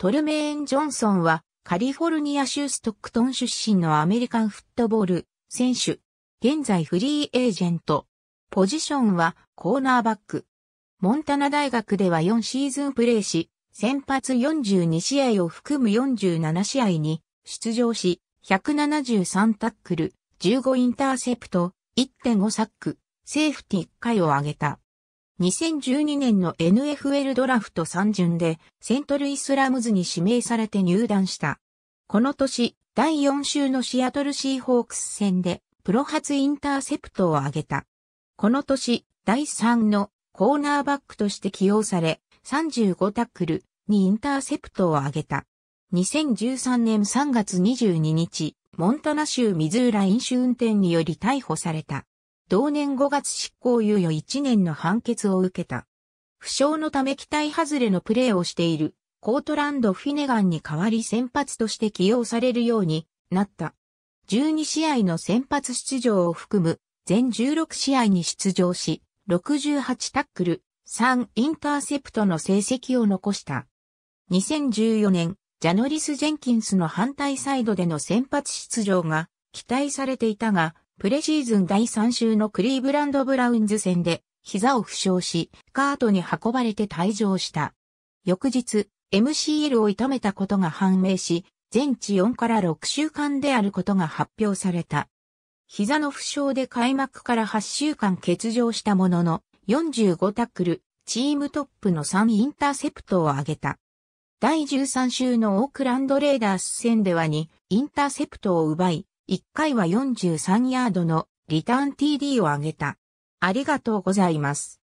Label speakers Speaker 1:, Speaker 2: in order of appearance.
Speaker 1: トルメーン・ジョンソンは、カリフォルニア州ストックトン出身のアメリカンフットボール選手。現在フリーエージェント。ポジションはコーナーバック。モンタナ大学では4シーズンプレーし、先発42試合を含む47試合に出場し、173タックル、15インターセプト、1.5サック、セーフティ1回を挙げた。2012年の NFL ドラフト3巡でセントルイスラムズに指名されて入団した。この年、第4週のシアトルシーホークス戦でプロ初インターセプトを挙げた。この年、第3のコーナーバックとして起用され、35タックルにインターセプトを挙げた。2013年3月22日、モンタナ州ミズーラ飲酒運転により逮捕された。同年5月執行猶予1年の判決を受けた。負傷のため期待外れのプレーをしているコートランド・フィネガンに代わり先発として起用されるようになった。12試合の先発出場を含む全16試合に出場し、68タックル、3インターセプトの成績を残した。2014年、ジャノリス・ジェンキンスの反対サイドでの先発出場が期待されていたが、プレシーズン第3週のクリーブランドブラウンズ戦で、膝を負傷し、カートに運ばれて退場した。翌日、MCL を痛めたことが判明し、全治4から6週間であることが発表された。膝の負傷で開幕から8週間欠場したものの、45タックル、チームトップの3インターセプトを挙げた。第13週のオークランドレーダース戦では2インターセプトを奪い、1回は43ヤードのリターン TD を上げた。ありがとうございま
Speaker 2: す。